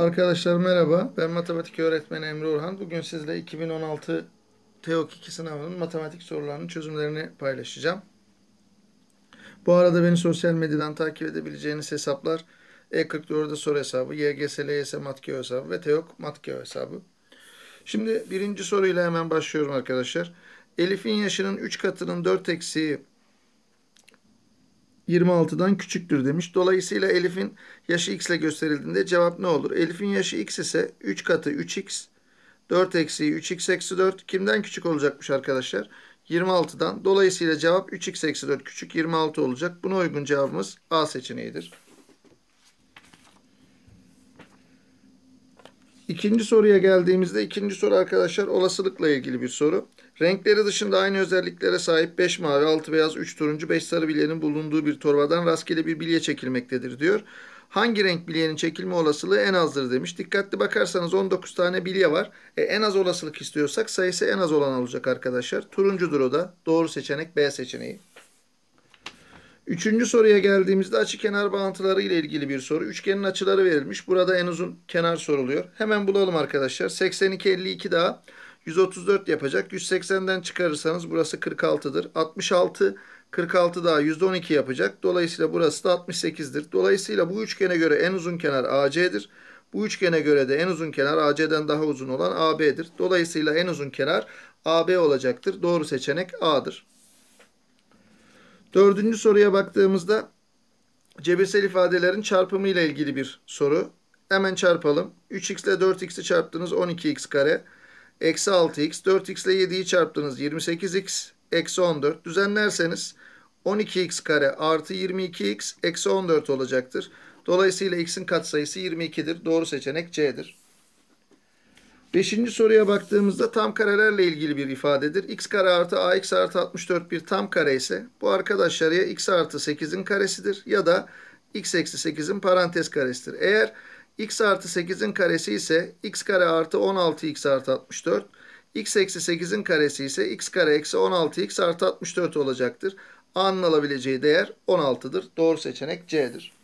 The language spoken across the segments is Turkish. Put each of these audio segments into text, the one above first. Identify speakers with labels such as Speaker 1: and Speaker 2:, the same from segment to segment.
Speaker 1: Arkadaşlar merhaba. Ben matematik öğretmeni Emre Orhan. Bugün sizle 2016 TEOK 2 sınavının matematik sorularının çözümlerini paylaşacağım. Bu arada beni sosyal medyadan takip edebileceğiniz hesaplar E44'de soru hesabı, YGS, LYS Matkeo hesabı ve TEOK Matkeo hesabı. Şimdi birinci soruyla hemen başlıyorum arkadaşlar. Elif'in yaşının 3 katının 4 eksiği 26'dan küçüktür demiş. Dolayısıyla Elif'in yaşı x ile gösterildiğinde cevap ne olur? Elif'in yaşı x ise 3 katı 3x 4 eksi 3x eksi 4 kimden küçük olacakmış arkadaşlar? 26'dan. Dolayısıyla cevap 3x eksi 4 küçük 26 olacak. Buna uygun cevabımız A seçeneğidir. İkinci soruya geldiğimizde ikinci soru arkadaşlar olasılıkla ilgili bir soru. Renkleri dışında aynı özelliklere sahip 5 mavi, 6 beyaz, 3 turuncu, 5 sarı bilyenin bulunduğu bir torbadan rastgele bir bilye çekilmektedir diyor. Hangi renk bilyenin çekilme olasılığı en azdır demiş. Dikkatli bakarsanız 19 tane bilye var. E, en az olasılık istiyorsak sayısı en az olan olacak arkadaşlar. Turuncudur o da. Doğru seçenek B seçeneği. Üçüncü soruya geldiğimizde açı kenar bağıntıları ile ilgili bir soru. Üçgenin açıları verilmiş. Burada en uzun kenar soruluyor. Hemen bulalım arkadaşlar. 82, 52 daha 134 yapacak. 180'den çıkarırsanız burası 46'dır. 66, 46 daha 112 yapacak. Dolayısıyla burası da 68'dir. Dolayısıyla bu üçgene göre en uzun kenar AC'dir. Bu üçgene göre de en uzun kenar AC'den daha uzun olan AB'dir. Dolayısıyla en uzun kenar AB olacaktır. Doğru seçenek A'dır. Dördüncü soruya baktığımızda cebesel ifadelerin çarpımı ile ilgili bir soru. Hemen çarpalım. 3x ile 4x'i çarptınız 12x kare. Eksi 6x. 4x ile 7'yi çarptınız 28x. Eksi 14. Düzenlerseniz 12x kare artı 22x eksi 14 olacaktır. Dolayısıyla x'in katsayısı 22'dir. Doğru seçenek C'dir. Beşinci soruya baktığımızda tam karelerle ilgili bir ifadedir. x kare artı ax artı 64 bir tam kare ise bu arkadaşlar ya x artı 8'in karesidir ya da x eksi 8'in parantez karesidir. Eğer x artı 8'in karesi ise x kare artı 16x artı 64 x eksi 8'in karesi ise x kare eksi 16x artı 64 olacaktır. A'nın alabileceği değer 16'dır. Doğru seçenek C'dir.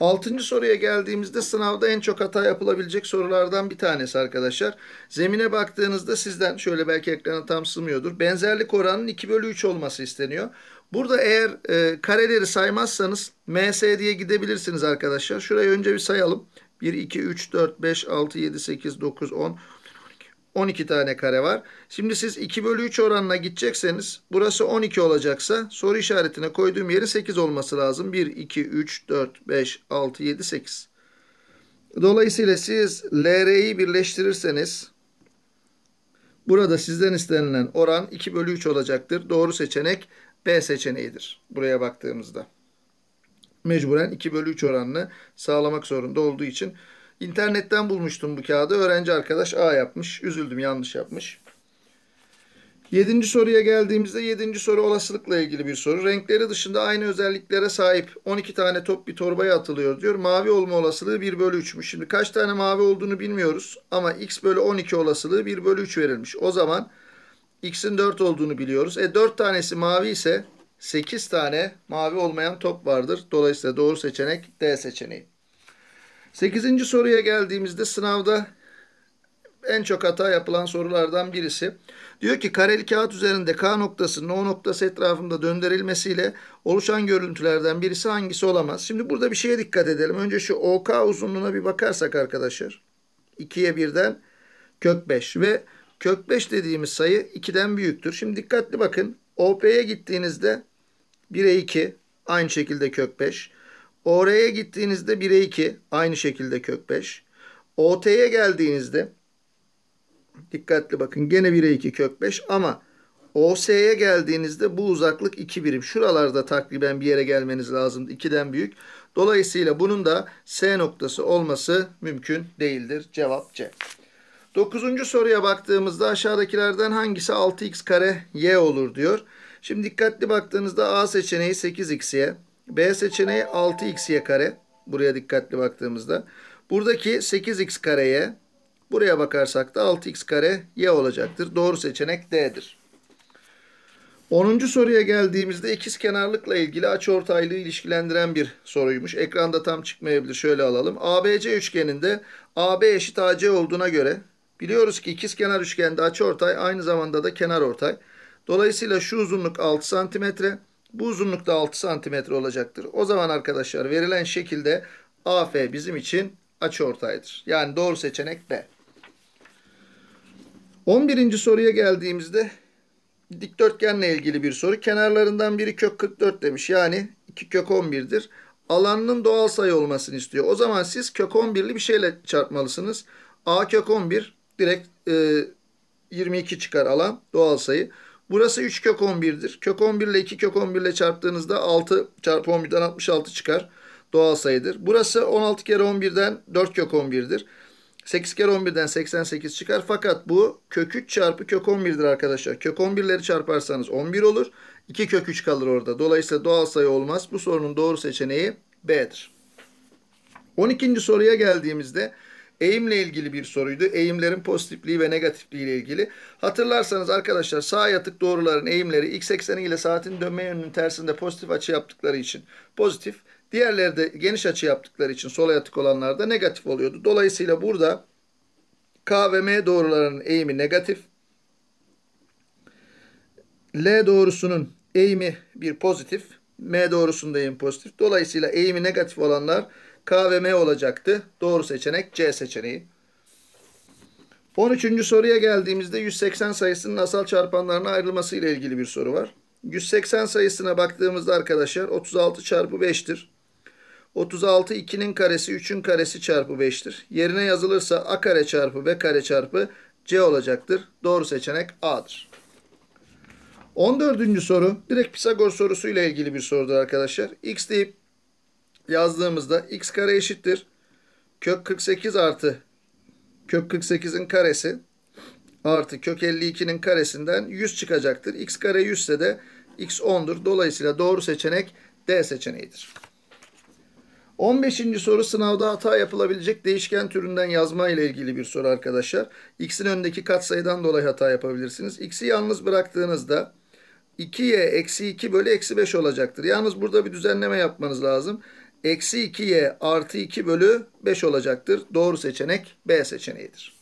Speaker 1: Altıncı soruya geldiğimizde sınavda en çok hata yapılabilecek sorulardan bir tanesi arkadaşlar. Zemine baktığınızda sizden şöyle belki ekrana tam sığmıyordur. Benzerlik oranının 2 bölü 3 olması isteniyor. Burada eğer e, kareleri saymazsanız MS diye gidebilirsiniz arkadaşlar. Şurayı önce bir sayalım. 1, 2, 3, 4, 5, 6, 7, 8, 9, 10, 12 tane kare var. Şimdi siz 2 bölü 3 oranına gidecekseniz burası 12 olacaksa soru işaretine koyduğum yeri 8 olması lazım. 1, 2, 3, 4, 5, 6, 7, 8. Dolayısıyla siz LR'yi birleştirirseniz burada sizden istenilen oran 2 bölü 3 olacaktır. Doğru seçenek B seçeneğidir buraya baktığımızda. Mecburen 2 bölü 3 oranını sağlamak zorunda olduğu için İnternetten bulmuştum bu kağıdı. Öğrenci arkadaş A yapmış. Üzüldüm yanlış yapmış. Yedinci soruya geldiğimizde yedinci soru olasılıkla ilgili bir soru. Renkleri dışında aynı özelliklere sahip 12 tane top bir torbaya atılıyor diyor. Mavi olma olasılığı 1 bölü 3'müş. Şimdi kaç tane mavi olduğunu bilmiyoruz ama x bölü 12 olasılığı 1 bölü 3 verilmiş. O zaman x'in 4 olduğunu biliyoruz. E 4 tanesi mavi ise 8 tane mavi olmayan top vardır. Dolayısıyla doğru seçenek D seçeneği. Sekizinci soruya geldiğimizde sınavda en çok hata yapılan sorulardan birisi. Diyor ki kareli kağıt üzerinde K noktasının O noktası etrafında döndürülmesiyle oluşan görüntülerden birisi hangisi olamaz? Şimdi burada bir şeye dikkat edelim. Önce şu OK uzunluğuna bir bakarsak arkadaşlar. 2'ye 1'den kök 5 ve kök 5 dediğimiz sayı 2'den büyüktür. Şimdi dikkatli bakın. OP'ye gittiğinizde 1'e 2 aynı şekilde kök 5. OR'ye gittiğinizde 1'e 2 aynı şekilde kök 5. OT'ye geldiğinizde dikkatli bakın gene 1'e 2 kök 5 ama OS'ye geldiğinizde bu uzaklık 2 birim. Şuralarda takriben bir yere gelmeniz lazım 2'den büyük. Dolayısıyla bunun da S noktası olması mümkün değildir. Cevap C. Dokuzuncu soruya baktığımızda aşağıdakilerden hangisi 6x kare y olur diyor. Şimdi dikkatli baktığınızda A seçeneği 8x'ye, B seçeneği 6xy kare. Buraya dikkatli baktığımızda. Buradaki 8x kareye buraya bakarsak da 6x kare y olacaktır. Doğru seçenek D'dir. 10. soruya geldiğimizde ikiz kenarlıkla ilgili açı ortaylığı ilişkilendiren bir soruymuş. Ekranda tam çıkmayabilir. Şöyle alalım. ABC üçgeninde AB eşit AC olduğuna göre biliyoruz ki ikiz kenar üçgende açı ortay aynı zamanda da kenar ortay. Dolayısıyla şu uzunluk 6 santimetre. Bu uzunlukta 6 santimetre olacaktır. O zaman arkadaşlar verilen şekilde AF bizim için açı ortaydır. Yani doğru seçenek B. 11. soruya geldiğimizde dikdörtgenle ilgili bir soru. Kenarlarından biri kök 44 demiş. Yani 2 kök 11'dir. Alanının doğal sayı olmasını istiyor. O zaman siz kök 11'li bir şeyle çarpmalısınız. A kök 11 direkt e, 22 çıkar alan doğal sayı. Burası 3 kök 11'dir. Kök 11 ile 2 kök 11 ile çarptığınızda 6 çarpı 11'den 66 çıkar. Doğal sayıdır. Burası 16 kere 11'den 4 kök 11'dir. 8 kere 11'den 88 çıkar. Fakat bu kök 3 çarpı kök 11'dir arkadaşlar. Kök 11'leri çarparsanız 11 olur. 2 kök 3 kalır orada. Dolayısıyla doğal sayı olmaz. Bu sorunun doğru seçeneği B'dir. 12. soruya geldiğimizde Eğimle ilgili bir soruydu. Eğimlerin pozitifliği ve negatifliği ile ilgili. Hatırlarsanız arkadaşlar sağ yatık doğruların eğimleri x ekseni ile saatin dönme yönünün tersinde pozitif açı yaptıkları için pozitif. Diğerleri de geniş açı yaptıkları için sola yatık olanlar da negatif oluyordu. Dolayısıyla burada K ve M doğrularının eğimi negatif. L doğrusunun eğimi bir pozitif. M doğrusunun da eğimi pozitif. Dolayısıyla eğimi negatif olanlar K ve M olacaktı. Doğru seçenek C seçeneği. 13. soruya geldiğimizde 180 sayısının asal çarpanlarına ayrılması ile ilgili bir soru var. 180 sayısına baktığımızda arkadaşlar 36 çarpı 5'tir. 36 2'nin karesi 3'ün karesi çarpı 5'tir. Yerine yazılırsa a kare çarpı b kare çarpı c olacaktır. Doğru seçenek A'dır. 14. soru direkt Pisagor sorusu ile ilgili bir sorudur arkadaşlar. X deyip yazdığımızda x kare eşittir. Kök 48 artı kök 48'in karesi artı kök 52'nin karesinden 100 çıkacaktır. x kare 100 ise de x 10'dur. Dolayısıyla doğru seçenek D seçeneğidir. 15. soru sınavda hata yapılabilecek değişken türünden yazma ile ilgili bir soru arkadaşlar. X'in önündeki katsayıdan dolayı hata yapabilirsiniz. X'i yalnız bıraktığınızda 2y eksi 2 bölü eksi 5 olacaktır. Yalnız burada bir düzenleme yapmanız lazım eksi 2y artı 2 bölü 5 olacaktır. Doğru seçenek B seçeneğidir.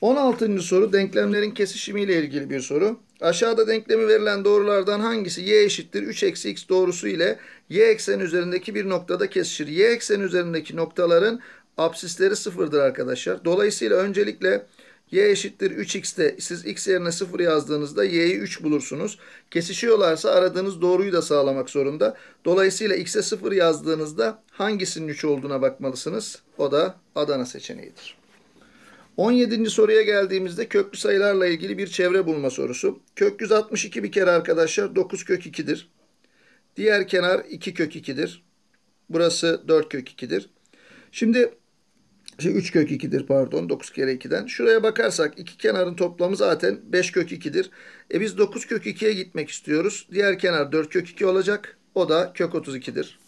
Speaker 1: 16. soru denklemlerin kesişimiyle ilgili bir soru. Aşağıda denklemi verilen doğrulardan hangisi y eşittir 3 eksi x doğrusu ile y ekseni üzerindeki bir noktada kesişir. Y ekseni üzerindeki noktaların absisleri sıfırdır arkadaşlar. Dolayısıyla öncelikle y eşittir 3x'te siz x yerine 0 yazdığınızda y'yi 3 bulursunuz. Kesişiyorlarsa aradığınız doğruyu da sağlamak zorunda. Dolayısıyla x'e 0 yazdığınızda hangisinin 3 olduğuna bakmalısınız. O da Adana seçeneğidir. 17. soruya geldiğimizde köklü sayılarla ilgili bir çevre bulma sorusu. Kök 162 bir kere arkadaşlar 9 kök 2'dir. Diğer kenar 2 kök 2'dir. Burası 4 kök 2'dir. Şimdi şey 3 kök 2'dir pardon 9 kere 2'den. Şuraya bakarsak iki kenarın toplamı zaten 5 kök 2'dir. E biz 9 kök 2'ye gitmek istiyoruz. Diğer kenar 4 kök 2 olacak. O da kök 32'dir.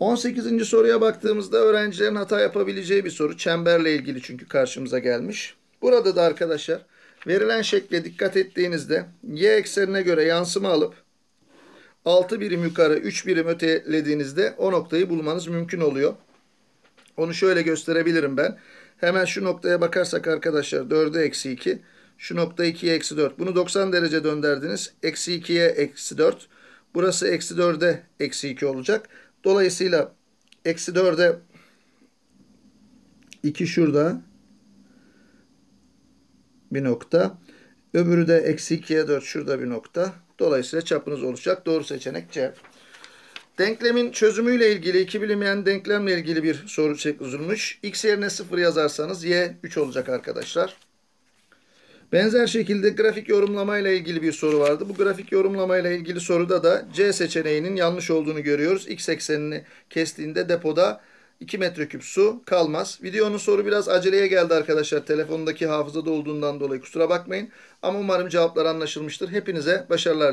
Speaker 1: 18. soruya baktığımızda öğrencilerin hata yapabileceği bir soru. Çemberle ilgili çünkü karşımıza gelmiş. Burada da arkadaşlar verilen şekle dikkat ettiğinizde y eksenine göre yansıma alıp 6 birim yukarı 3 birim ötelediğinizde o noktayı bulmanız mümkün oluyor. Onu şöyle gösterebilirim ben. Hemen şu noktaya bakarsak arkadaşlar 4'e eksi 2. Şu nokta 2'ye eksi 4. Bunu 90 derece dönderdiniz. Eksi 2'ye eksi 4. Burası eksi 4'e eksi 2 olacak. Dolayısıyla eksi 4'e 2 şurada bir nokta. Öbürü de eksi 2'ye 4 şurada bir nokta. Dolayısıyla çapınız oluşacak. Doğru seçenek C. Denklemin çözümüyle ilgili iki bilinmeyen denklemle ilgili bir soru çekilmiş. X yerine 0 yazarsanız Y 3 olacak arkadaşlar. Benzer şekilde grafik yorumlamayla ilgili bir soru vardı. Bu grafik yorumlamayla ilgili soruda da C seçeneğinin yanlış olduğunu görüyoruz. X eksenini kestiğinde depoda 2 metreküp su kalmaz. Videonun soru biraz aceleye geldi arkadaşlar. Telefondaki hafızada olduğundan dolayı kusura bakmayın. Ama umarım cevaplar anlaşılmıştır. Hepinize başarılar.